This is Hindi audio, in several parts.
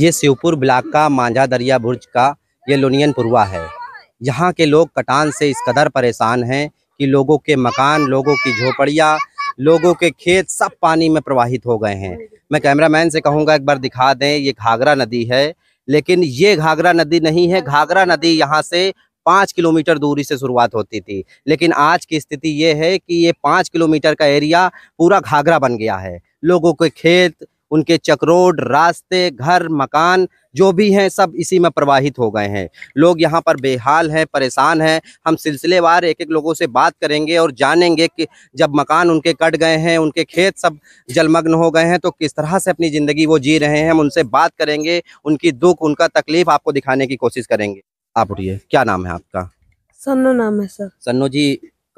ये शिवपुर ब्लाक का मांझा दरिया बुर्ज का ये लोनियन पुरवा है यहाँ के लोग कटान से इस कदर परेशान हैं कि लोगों के मकान लोगों की झोपड़ियाँ लोगों के खेत सब पानी में प्रवाहित हो गए हैं मैं कैमरामैन से कहूँगा एक बार दिखा दें ये घाघरा नदी है लेकिन ये घाघरा नदी नहीं है घाघरा नदी यहाँ से पाँच किलोमीटर दूरी से शुरुआत होती थी लेकिन आज की स्थिति ये है कि ये पाँच किलोमीटर का एरिया पूरा घाघरा बन गया है लोगों के खेत उनके चक्रोड रास्ते घर मकान जो भी हैं सब इसी में प्रवाहित हो गए हैं लोग यहाँ पर बेहाल हैं परेशान हैं हम सिलसिलेवार एक एक लोगों से बात करेंगे और जानेंगे कि जब मकान उनके कट गए हैं उनके खेत सब जलमग्न हो गए हैं तो किस तरह से अपनी ज़िंदगी वो जी रहे हैं हम उनसे बात करेंगे उनकी दुख उनका तकलीफ आपको दिखाने की कोशिश करेंगे आप उठिए क्या नाम है आपका सन्नो नाम है सर सन्नो जी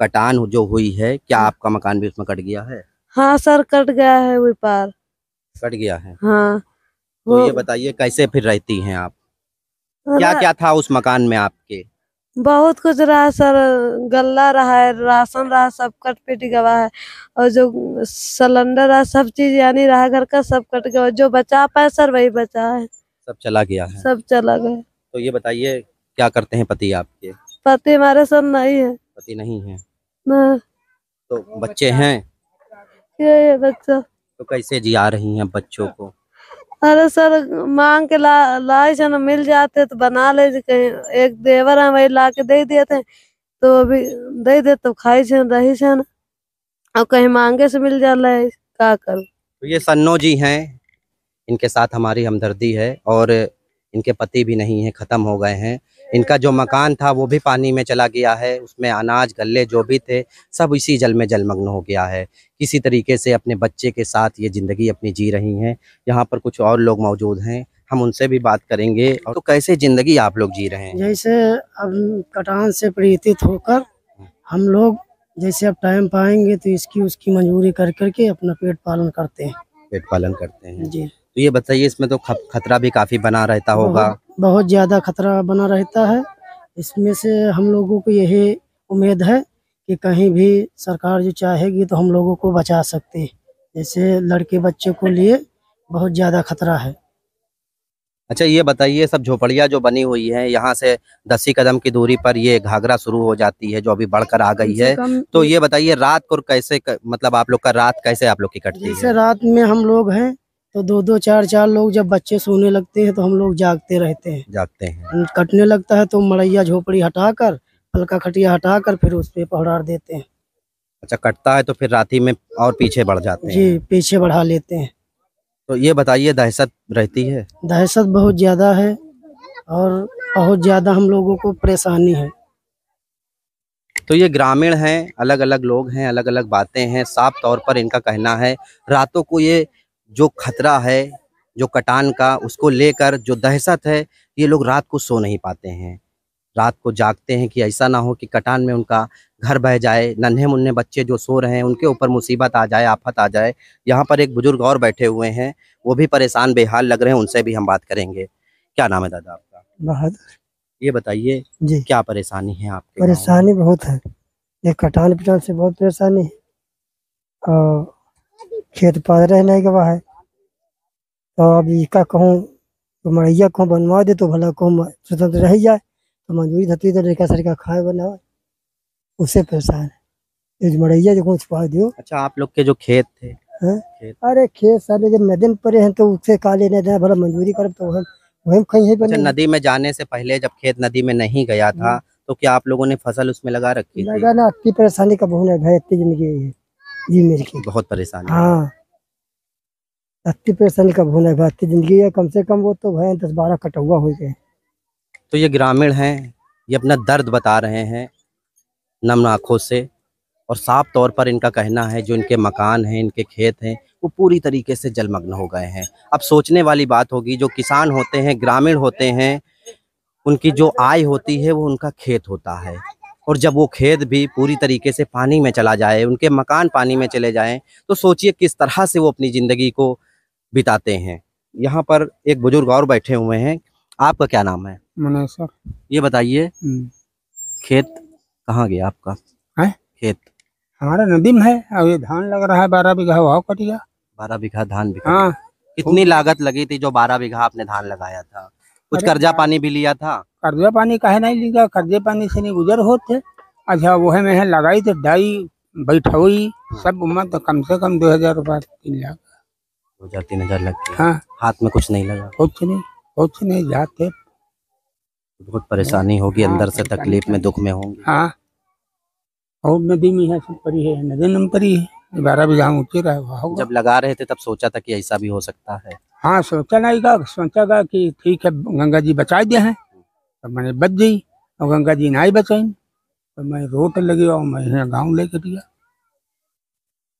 कटान जो हुई है क्या आपका मकान भी उसमें कट गया है हाँ सर कट गया है वही पार कट गया है हाँ तो ये बताइए कैसे फिर रहती हैं आप हाँ, क्या क्या था उस मकान में आपके बहुत कुछ रहा सर गल्ला रहा है राशन रहा सब कट पिट गवा है और जो सिलेंडर रहा सब चीज यानी रहा घर का सब कट गया जो बचा पाए सर वही बचा है सब चला गया है सब चला गया तो ये बताइए क्या करते हैं पति आपके पति हमारे सर नहीं है पति नहीं है ना तो बच्चे हैं ये, ये बच्चा तो कैसे जी आ रही हैं बच्चों को अरे सर मांग के ला लाए छन मिल जाते तो बना ले कहीं एक देवर है वही ला के दे दिए थे तो अभी दे दे तो खाई छन रही छन और कहीं मांगे से मिल जाला है का कर तो ये सन्नो जी हैं इनके साथ हमारी हमदर्दी है और इनके पति भी नहीं है ख़त्म हो गए हैं इनका जो मकान था वो भी पानी में चला गया है उसमें अनाज गल्ले जो भी थे सब इसी जल में जलमग्न हो गया है किसी तरीके से अपने बच्चे के साथ ये ज़िंदगी अपनी जी रही हैं यहाँ पर कुछ और लोग मौजूद हैं हम उनसे भी बात करेंगे और तो कैसे ज़िंदगी आप लोग जी रहे हैं जैसे अब कटान से प्रेरित होकर हम लोग जैसे अब टाइम पाएंगे तो इसकी उसकी मजबूरी कर करके अपना पेट पालन करते हैं पेट पालन करते हैं जी तो ये बताइए इसमें तो खतरा भी काफी बना रहता होगा बहुत ज्यादा खतरा बना रहता है इसमें से हम लोगों को यही उम्मीद है कि कहीं भी सरकार जो चाहेगी तो हम लोगों को बचा सकती है जैसे लड़के बच्चे को लिए बहुत ज़्यादा खतरा है अच्छा ये बताइए सब झोपड़िया जो बनी हुई है यहाँ से दस कदम की दूरी पर ये घाघरा शुरू हो जाती है जो अभी बढ़कर आ गई है तो ये बताइए रात को कैसे कर, मतलब आप लोग का रात कैसे आप लोग की कटती है रात में हम लोग हैं तो दो दो चार चार लोग जब बच्चे सोने लगते हैं तो हम लोग जागते रहते हैं जागते हैं कटने लगता है तो मड़ैया झोपड़ी हटाकर हल्का खटिया हटाकर फिर उस पर पहरार देते हैं अच्छा कटता है तो फिर रात में और पीछे बढ़ जाते हैं जी पीछे बढ़ा लेते हैं तो ये बताइए दहशत रहती है दहशत बहुत ज़्यादा है और बहुत ज़्यादा हम लोगों को परेशानी है तो ये ग्रामीण हैं अलग अलग लोग हैं अलग अलग बातें हैं साफ तौर पर इनका कहना है रातों को ये जो खतरा है जो कटान का उसको लेकर जो दहशत है ये लोग रात को सो नहीं पाते हैं रात को जागते हैं कि ऐसा ना हो कि कटान में उनका घर बह जाए नन्हे मुन्ने बच्चे जो सो रहे हैं उनके ऊपर मुसीबत आ जाए आफत आ जाए यहाँ पर एक बुजुर्ग और बैठे हुए हैं वो भी परेशान बेहाल लग रहे हैं उनसे भी हम बात करेंगे क्या नाम है दादा आपका बहादुर ये बताइए जी क्या परेशानी है आपकी परेशानी बहुत है ये कटान पिटान से बहुत परेशानी है खेत पास रहने गवा है तो अब इसका कहूँ तो मड़ैया कहूँ बनवा दे तो भला कहूँ स्वतंत्र रह जाए तो मजबूरी धरती तो लड़का सरका खाए बनाए उससे परेशान है इस मड़ैया जो छुपा दियो अच्छा आप लोग के जो खेत थे हाँ? खेत। अरे खेत सारे जब नदन परे हैं तो उससे का लेने दे भला मजबूरी कर तो हम वही कहीं है अच्छा, नदी में जाने से पहले जब खेत नदी में नहीं गया था हाँ। तो क्या आप लोगों ने फसल उसमें लगा रखी लगाना इतनी परेशानी का बहुत है भाई इतनी जिंदगी है जी मेरी की बहुत परेशानी हाँ अस्सी परसेंट का भून है बस्ती जिंदगी है कम से कम वो तो भाई दस बारह कटौआ हो गए तो ये ग्रामीण हैं ये अपना दर्द बता रहे हैं नम आँखों से और साफ तौर पर इनका कहना है जो इनके मकान हैं इनके खेत हैं वो पूरी तरीके से जलमग्न हो गए हैं अब सोचने वाली बात होगी जो किसान होते हैं ग्रामीण होते हैं उनकी जो आय होती है वो उनका खेत होता है और जब वो खेत भी पूरी तरीके से पानी में चला जाए उनके मकान पानी में चले जाएं तो सोचिए किस तरह से वो अपनी ज़िंदगी को बिताते हैं यहाँ पर एक बुजुर्ग और बैठे हुए हैं आपका क्या नाम है मनोज ये बताइए हम्म। खेत कहाँ गया आपका है खेत हमारा नदी में है और ये धान लग रहा है बारह बीघा वहाँ कट गया बारह बीघा धान बीघा हाँ कितनी लागत लगी थी जो बारह बीघा आपने धान लगाया था कुछ कर्जा पानी भी लिया था कर्जा पानी कहे नहीं लिया कर्जे पानी से नहीं गुजर होते अच्छा हाँ वह में लगाई तो डाई बैठोई सब उम्र तो कम से कम दो हजार रूपया तीन लाख दो हजार तीन हजार लग हाँ हाथ में कुछ नहीं लगा कुछ नहीं कुछ नहीं जाते बहुत परेशानी होगी हाँ, अंदर से तकलीफ में दुख में होंगे हाँ और नदी में है सब परी है नदी नम परी है बारह बीघा ऊंचे रहे जब लगा रहे थे तब सोचा था कि ऐसा भी हो सकता है हाँ सोचा नहीं का सोचा था कि ठीक है गंगा जी बचा दिया है तब मैंने बच गई और गंगा जी ना ही बचाई तो मैं रोट लगी और मैं यहाँ गाँव लेके दिया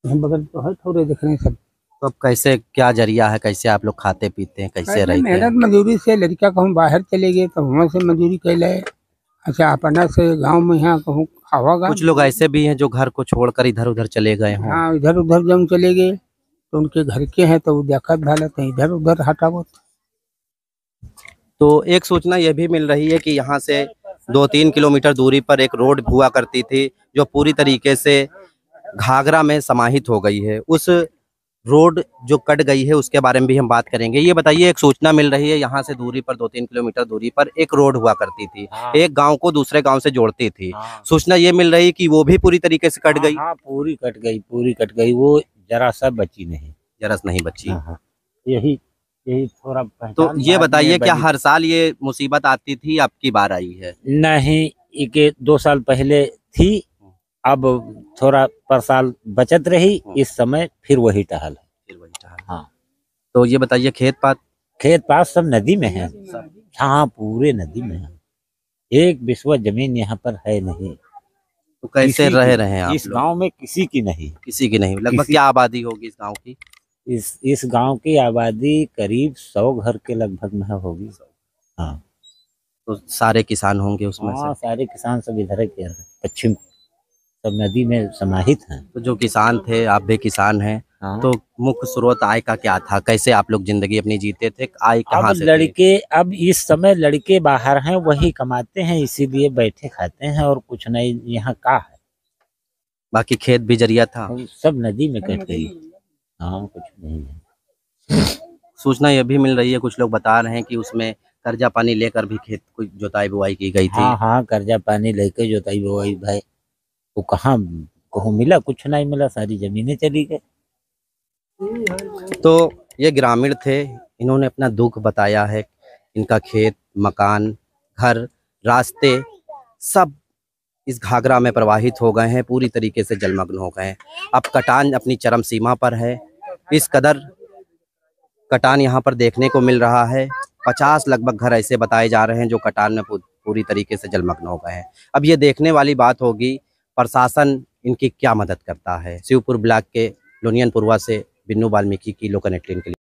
यहाँ बगल तो है थोड़े दिख रहे सब तो अब कैसे क्या जरिया है कैसे आप लोग खाते पीते हैं कैसे रहते हैं मेहनत मजदूरी से लड़का को हम बाहर चले गए तो वहाँ से मजदूरी लाए अच्छा अपना से गांव में यहाँ कहूँ आवागा कुछ लोग ऐसे भी हैं जो घर को छोड़कर इधर उधर चले गए हों हाँ इधर उधर जब चले गए तो उनके घर के हैं तो वो देखा भालत है इधर उधर हटावत तो एक सूचना यह भी मिल रही है कि यहाँ से दो तीन किलोमीटर दूरी पर एक रोड हुआ करती थी जो पूरी तरीके से घाघरा में समाहित हो गई है उस रोड जो कट गई है उसके बारे में भी हम बात करेंगे ये बताइए एक सूचना मिल रही है यहाँ से दूरी पर दो तीन किलोमीटर दूरी पर एक रोड हुआ करती थी हाँ। एक गांव को दूसरे गांव से जोड़ती थी हाँ। सूचना ये मिल रही कि वो भी पूरी तरीके से कट हाँ, गई हाँ, पूरी कट गई पूरी कट गई वो जरा सा बची नहीं जरा नहीं बची हाँ, हाँ, यही यही थोड़ा तो ये बताइए क्या हर साल ये मुसीबत आती थी आपकी बार आई है नहीं दो साल पहले थी अब थोड़ा पर साल बचत रही हाँ। इस समय फिर वही टहल है फिर वही टहल हाँ तो ये बताइए खेत पात खेत पात सब नदी में है हाँ पूरे नदी में है एक विश्व जमीन यहाँ पर है नहीं तो कैसे रह रहे हैं आप इस गांव में किसी की नहीं किसी की नहीं लगभग क्या आबादी होगी इस गांव की इस इस गांव की आबादी करीब सौ घर के लगभग में होगी हाँ तो सारे किसान होंगे उसमें हाँ सारे किसान सब इधर के पश्चिम सब तो नदी में समाहित हैं तो जो किसान थे आप भी किसान हैं हाँ। तो मुख्य स्रोत आय का क्या था कैसे आप लोग जिंदगी अपनी जीते थे आय कहाँ लड़के अब इस समय लड़के बाहर हैं वही कमाते हैं इसीलिए बैठे खाते हैं और कुछ नहीं यहाँ का है बाकी खेत भी जरिया था सब नदी में कट गई हाँ कुछ नहीं है सूचना यह भी मिल रही है कुछ लोग बता रहे हैं कि उसमें कर्जा पानी लेकर भी खेत को जोताई बुआई की गई थी हाँ हाँ कर्जा पानी लेकर जोताई बुआई भाई वो तो कहा कहूँ मिला कुछ नहीं मिला सारी जमीनें चली गई तो ये ग्रामीण थे इन्होंने अपना दुख बताया है इनका खेत मकान घर रास्ते सब इस घाघरा में प्रवाहित हो गए हैं पूरी तरीके से जलमग्न हो गए हैं अब कटान अपनी चरम सीमा पर है इस कदर कटान यहाँ पर देखने को मिल रहा है पचास लगभग घर ऐसे बताए जा रहे हैं जो कटान में पूरी तरीके से जलमग्न हो गए हैं अब ये देखने वाली बात होगी प्रशासन इनकी क्या मदद करता है शिवपुर ब्लॉक के लोनियनपुरवा से बिन्नू वाल्मीकि की लोकल नेटलिन के लिए